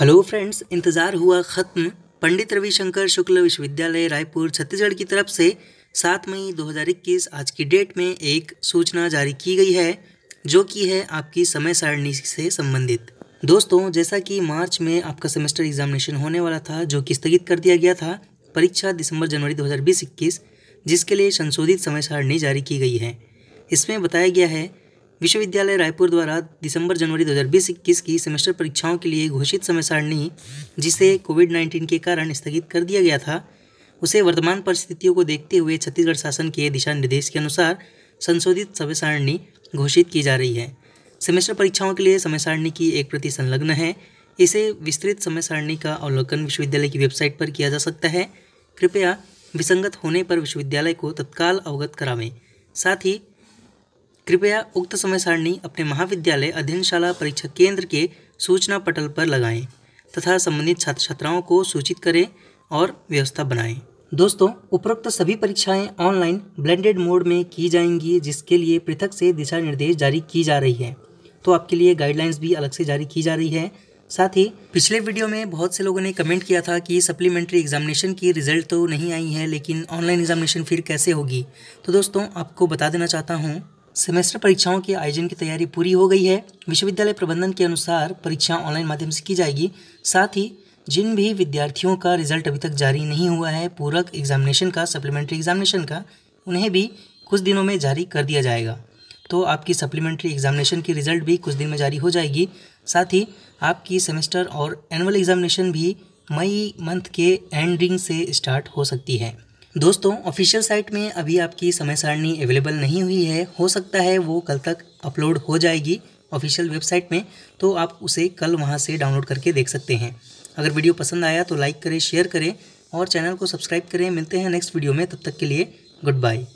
hello friends इंतज़ार हुआ ख़त्म पंडित रविशंकर शुक्ल विश्वविद्यालय रायपुर छत्तीसगढ़ की तरफ से सात मई 2021 आज की डेट में एक सूचना जारी की गई है जो कि है आपकी समय सारणी से संबंधित दोस्तों जैसा कि मार्च में आपका सेमेस्टर एग्जामिनेशन होने वाला था जो कि स्थगित कर दिया गया था परीक्षा दिसंबर जनवरी दो जिसके लिए संशोधित समय सारणी जारी की गई है इसमें बताया गया है विश्वविद्यालय रायपुर द्वारा दिसंबर जनवरी 2020 की सेमेस्टर परीक्षाओं के लिए घोषित समय सारणी जिसे कोविड 19 के कारण स्थगित कर दिया गया था उसे वर्तमान परिस्थितियों को देखते हुए छत्तीसगढ़ शासन के दिशा निर्देश के अनुसार संशोधित समय सारणी घोषित की जा रही है सेमेस्टर परीक्षाओं के लिए समय सारणी की एक प्रति संलग्न है इसे विस्तृत समय सारणी का अवलोकन विश्वविद्यालय की वेबसाइट पर किया जा सकता है कृपया विसंगत होने पर विश्वविद्यालय को तत्काल अवगत करावें साथ ही कृपया उक्त समय सारणी अपने महाविद्यालय अध्ययनशाला परीक्षा केंद्र के सूचना पटल पर लगाएं तथा संबंधित छात्र छात्राओं को सूचित करें और व्यवस्था बनाएं दोस्तों उपरोक्त सभी परीक्षाएं ऑनलाइन ब्लेंडेड मोड में की जाएंगी जिसके लिए पृथक से दिशा निर्देश जारी की जा रही है तो आपके लिए गाइडलाइंस भी अलग से जारी की जा रही है साथ ही पिछले वीडियो में बहुत से लोगों ने कमेंट किया था कि सप्लीमेंट्री एग्जामिनेशन की रिज़ल्ट तो नहीं आई है लेकिन ऑनलाइन एग्जामिनेशन फिर कैसे होगी तो दोस्तों आपको बता देना चाहता हूँ सेमेस्टर परीक्षाओं के आयोजन की तैयारी पूरी हो गई है विश्वविद्यालय प्रबंधन के अनुसार परीक्षा ऑनलाइन माध्यम से की जाएगी साथ ही जिन भी विद्यार्थियों का रिजल्ट अभी तक जारी नहीं हुआ है पूरक एग्जामिनेशन का सप्लीमेंट्री एग्जामिनेशन का उन्हें भी कुछ दिनों में जारी कर दिया जाएगा तो आपकी सप्लीमेंट्री एग्जामिनेशन की रिज़ल्ट भी कुछ दिन में जारी हो जाएगी साथ ही आपकी सेमेस्टर और एनुअल एग्जामिनेशन भी मई मंथ के एंडिंग से स्टार्ट हो सकती है दोस्तों ऑफिशियल साइट में अभी आपकी समय सारणी अवेलेबल नहीं हुई है हो सकता है वो कल तक अपलोड हो जाएगी ऑफिशियल वेबसाइट में तो आप उसे कल वहाँ से डाउनलोड करके देख सकते हैं अगर वीडियो पसंद आया तो लाइक करें शेयर करें और चैनल को सब्सक्राइब करें मिलते हैं नेक्स्ट वीडियो में तब तक के लिए गुड बाय